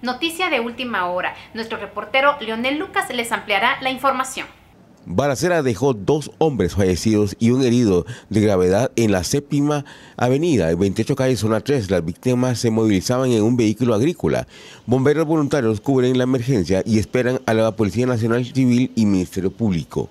Noticia de última hora. Nuestro reportero Leonel Lucas les ampliará la información. Baracera dejó dos hombres fallecidos y un herido de gravedad en la séptima avenida, 28 calle zona 3. Las víctimas se movilizaban en un vehículo agrícola. Bomberos voluntarios cubren la emergencia y esperan a la Policía Nacional Civil y Ministerio Público.